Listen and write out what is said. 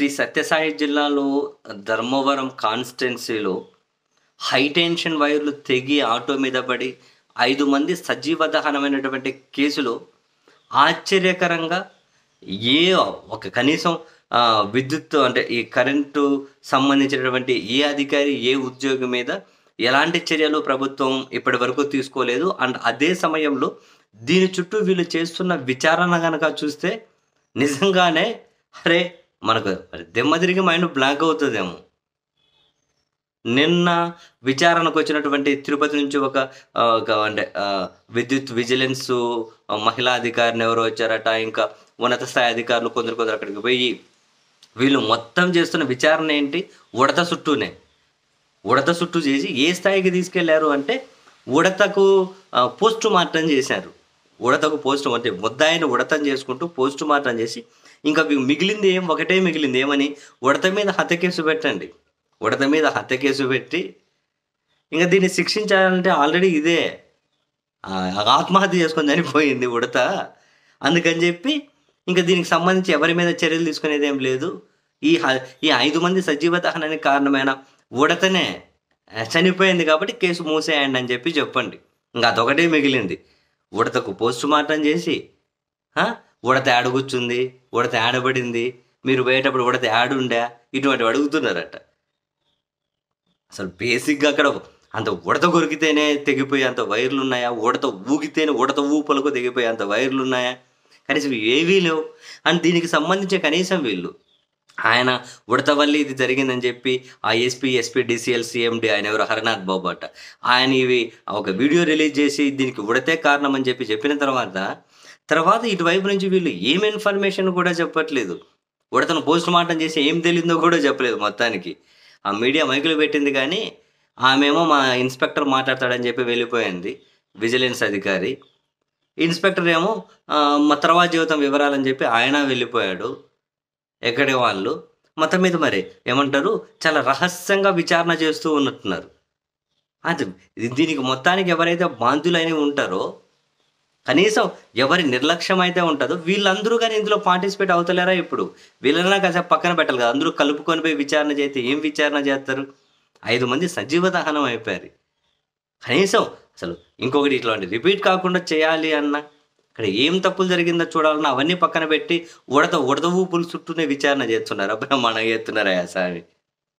శ్రీ సత్యసాయి జిల్లాలో ధర్మవరం కాన్స్టెన్సీలో హైటెన్షన్ వైర్లు తెగి ఆటో మీద పడి ఐదు మంది సజీవ దహనమైనటువంటి కేసులో ఆశ్చర్యకరంగా ఏ ఒక కనీసం విద్యుత్ అంటే ఈ కరెంటు సంబంధించినటువంటి ఏ అధికారి ఏ ఉద్యోగి మీద ఎలాంటి చర్యలు ప్రభుత్వం ఇప్పటి వరకు తీసుకోలేదు అండ్ అదే సమయంలో దీని చుట్టూ వీళ్ళు చేస్తున్న విచారణ కనుక చూస్తే నిజంగానే అరే మనకు మరి దెమ్మ తిరిగి మైండ్ బ్లాంక్ అవుతుందేమో నిన్న విచారణకు వచ్చినటువంటి తిరుపతి నుంచి ఒక అంటే విద్యుత్ విజిలెన్స్ మహిళా అధికారిని ఎవరో వచ్చారట ఇంకా ఉన్నత స్థాయి అధికారులు కొందరు కొందరు అక్కడికి పోయి వీళ్ళు మొత్తం చేస్తున్న విచారణ ఏంటి ఉడత చుట్టూనే ఉడత చుట్టూ చేసి ఏ స్థాయికి తీసుకెళ్లారు అంటే ఉడతకు పోస్ట్ మార్టం చేశారు ఉడతకు పోస్ట్ అంటే ముద్దాయిని ఉడతం చేసుకుంటూ పోస్ట్ మార్టం చేసి ఇంకా మిగిలింది ఏం ఒకటే మిగిలింది ఏమని ఉడత మీద హత్య కేసు పెట్టండి ఉడత మీద హత్య కేసు పెట్టి ఇంకా దీన్ని శిక్షించాలంటే ఆల్రెడీ ఇదే ఆత్మహత్య చేసుకొని చనిపోయింది ఉడత అందుకని చెప్పి ఇంకా దీనికి సంబంధించి ఎవరి మీద చర్యలు తీసుకునేది ఏం లేదు ఈ ఈ ఐదు మంది సజీవ దహనానికి కారణమైన ఉడతనే చనిపోయింది కాబట్టి కేసు మూసేయండి అని చెప్పి చెప్పండి ఇంకా అదొకటే మిగిలింది ఉడతకు పోస్ట్ మార్టం చేసి ఉడత ఆడుగుచ్చుంది ఉడత ఆడబడింది మీరు పోయేటప్పుడు ఉడత ఆడుండా ఇటువంటివి అడుగుతున్నారట అసలు బేసిక్గా అక్కడ అంత ఉడత కొరికితేనే తెగిపోయే అంత వైర్లు ఉన్నాయా ఉడత ఊగితేనే ఉడత ఊపలకు తెగిపోయే అంత వైర్లు ఉన్నాయా కనీసం ఏవీ లేవు అండ్ దీనికి సంబంధించి కనీసం వీళ్ళు ఆయన ఉడతవల్లి ఇది జరిగిందని చెప్పి ఆ ఎస్పీ ఎస్పీ డిసిఎల్ సిఎండి ఆయన ఎవరు హరినాథ్ బాబు అట ఆయన ఇవి ఒక వీడియో రిలీజ్ చేసి దీనికి ఉడతే కారణం అని చెప్పి చెప్పిన తర్వాత తర్వాత ఇటువైపు నుంచి వీళ్ళు ఏం ఇన్ఫర్మేషన్ కూడా చెప్పట్లేదు ఉడతను పోస్ట్ మార్టం చేసి ఏం తెలియదో కూడా చెప్పలేదు మొత్తానికి ఆ మీడియా మైకులు పెట్టింది కానీ ఆమెమో మా ఇన్స్పెక్టర్ మాట్లాడతాడని చెప్పి వెళ్ళిపోయింది విజిలెన్స్ అధికారి ఇన్స్పెక్టర్ ఏమో మా తర్వాత జీవితం వివరాలని చెప్పి ఆయన వెళ్ళిపోయాడు ఎక్కడి వాళ్ళు మొత్తం మీద మరి ఏమంటారు చాలా రహస్యంగా విచారణ చేస్తూ ఉన్నట్టున్నారు అది దీనికి మొత్తానికి ఎవరైతే బాంధులైన ఉంటారో కనీసం ఎవరి నిర్లక్ష్యం అయితే ఉంటుందో వీళ్ళందరూ కానీ ఇందులో పార్టిసిపేట్ అవుతలేరా ఇప్పుడు వీళ్ళన్నా కాసేపు పక్కన పెట్టాలి కదా అందరూ కలుపుకొని పోయి విచారణ చేస్తే ఏం విచారణ చేస్తారు ఐదు మంది సజీవ దహనం అయిపోయారు కనీసం అసలు ఇంకొకటి ఇట్లాంటి రిపీట్ కాకుండా చేయాలి అన్న ఇక్కడ ఏం తప్పులు జరిగిందో చూడాలని అవన్నీ పక్కన పెట్టి ఉడత ఉడత ఊపులు చుట్టూనే విచారణ చేస్తున్నారు మనం చేస్తున్నారా సామి